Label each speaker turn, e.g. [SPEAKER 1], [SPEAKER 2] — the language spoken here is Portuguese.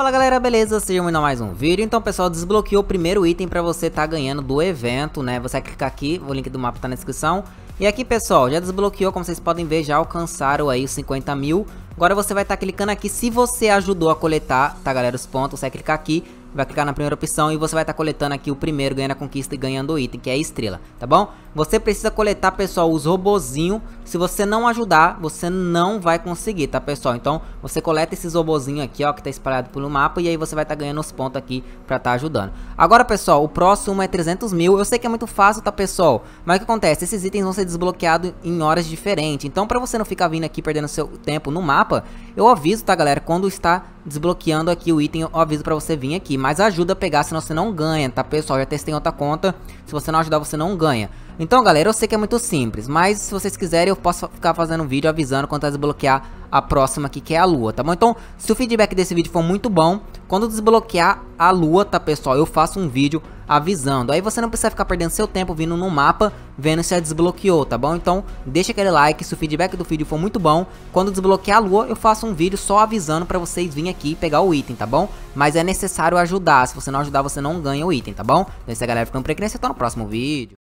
[SPEAKER 1] Fala galera, beleza? Sejam bem-vindos a mais um vídeo. Então pessoal, desbloqueou o primeiro item pra você tá ganhando do evento, né? Você vai clicar aqui, o link do mapa tá na descrição. E aqui pessoal, já desbloqueou, como vocês podem ver, já alcançaram aí os 50 mil. Agora você vai estar tá clicando aqui, se você ajudou a coletar, tá galera, os pontos, você vai clicar aqui. Vai clicar na primeira opção e você vai estar tá coletando aqui o primeiro, ganhando a conquista e ganhando o item, que é a estrela, tá bom? Você precisa coletar, pessoal, os robozinhos se você não ajudar, você não vai conseguir, tá pessoal? Então você coleta esses robozinhos aqui, ó, que tá espalhado pelo mapa e aí você vai estar tá ganhando os pontos aqui pra estar tá ajudando. Agora pessoal, o próximo é 300 mil. Eu sei que é muito fácil, tá pessoal? Mas o que acontece? Esses itens vão ser desbloqueados em horas diferentes. Então pra você não ficar vindo aqui perdendo seu tempo no mapa, eu aviso, tá galera? Quando está desbloqueando aqui o item, eu aviso pra você vir aqui. Mas ajuda a pegar, senão você não ganha, tá pessoal? já testei outra conta. Se você não ajudar, você não ganha. Então galera, eu sei que é muito simples, mas se vocês quiserem eu posso ficar fazendo um vídeo avisando quando desbloquear a próxima aqui, que é a lua, tá bom? Então, se o feedback desse vídeo for muito bom, quando desbloquear a lua, tá pessoal, eu faço um vídeo avisando. Aí você não precisa ficar perdendo seu tempo vindo no mapa, vendo se a desbloqueou, tá bom? Então, deixa aquele like, se o feedback do vídeo for muito bom, quando desbloquear a lua, eu faço um vídeo só avisando pra vocês virem aqui e pegar o item, tá bom? Mas é necessário ajudar, se você não ajudar, você não ganha o item, tá bom? Então, é isso galera, ficando por aqui, né? Você tá no próximo vídeo.